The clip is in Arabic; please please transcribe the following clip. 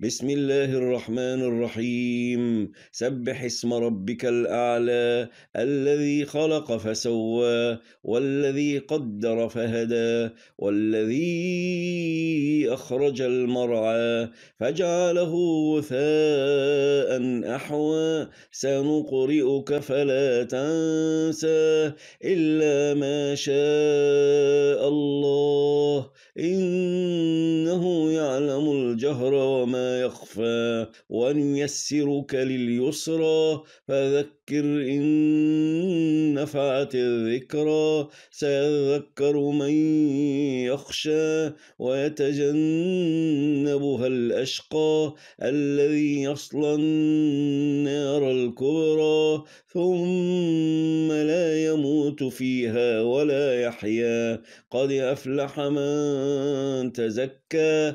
بسم الله الرحمن الرحيم سبح اسم ربك الأعلى الذي خلق فسوى والذي قدر فهدى والذي أخرج المرعى فجعله وثاء أحوى سنقرئك فلا تنسى إلا ما شاء الله إن يعلم الجهر وما يخفى ونيسرك لليسرى فذكر إن نفعت الذكرى سيذكر من يخشى ويتجنبها الأشقى الذي يصلى النار الكبرى ثم لا يموت فيها ولا يحيا قد أفلح من تزكى